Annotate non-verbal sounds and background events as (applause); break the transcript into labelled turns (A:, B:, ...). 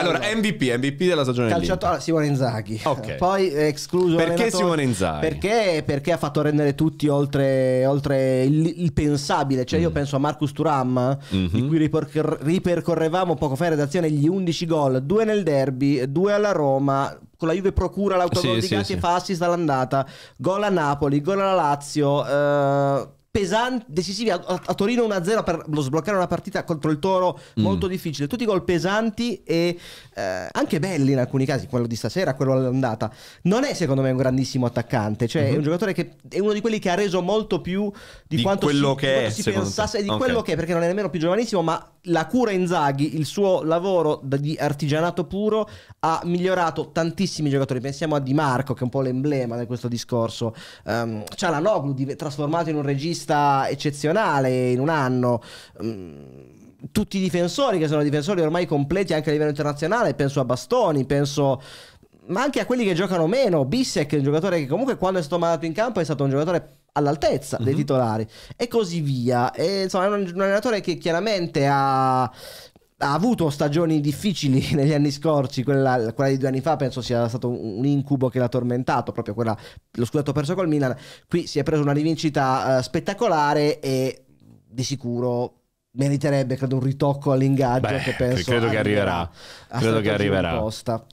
A: Allora, MVP, MVP della stagione Calciatore lì. Ah, Simone Inzaghi. Okay. (laughs) Poi eh, escluso Perché Simone Inzaghi? Perché, perché, ha fatto rendere tutti oltre, oltre il, il, pensabile. Cioè mm. io penso a Marcus Turam, mm-hmm. di cui ripercor- ripercorrevamo poco fa in redazione gli 11 gol. Due nel derby, due alla Roma, con la Juve procura l'autogol sì, di Gatti sì, e fa assist all'andata, gol a Napoli, gol alla Lazio, eh, pesanti, decisivi a, a, Torino 1-0 per sbloccare una partita contro il Toro mm. molto mm. difficile, tutti gol pesanti e eh, anche belli in alcuni casi, quello di stasera, quello all'andata. Non è secondo me un grandissimo attaccante, cioè mm-hmm. è un giocatore che è uno di quelli che ha reso molto più di, di quanto quello si, che è, si pensasse, di okay. quello che è, perché non è nemmeno più giovanissimo, ma la cura Inzaghi, il suo lavoro di artigianato puro, ha migliorato tantissimi giocatori. Pensiamo a Di Marco, che è un po' l'emblema di questo discorso. Um, Cialanoglu, div- trasformato in un regista eccezionale in un anno. Um, tutti i difensori, che sono difensori ormai completi anche a livello internazionale, penso a Bastoni, penso ma anche a quelli che giocano meno. Bissek è un giocatore che comunque quando è stato mandato in campo è stato un giocatore all'altezza mm-hmm. dei mhm. titolari e così via. E, insomma, è un, un allenatore che chiaramente ha ha avuto stagioni difficili (laughs) negli anni scorsi, quella, quella, di due anni fa penso sia stato un incubo che l'ha tormentato, proprio quella, lo scudetto perso col Milan, qui si è preso una rivincita uh, spettacolare e di sicuro meriterebbe credo un ritocco all'ingaggio Beh, che penso credo che arriverà, credo che arriverà. Posta.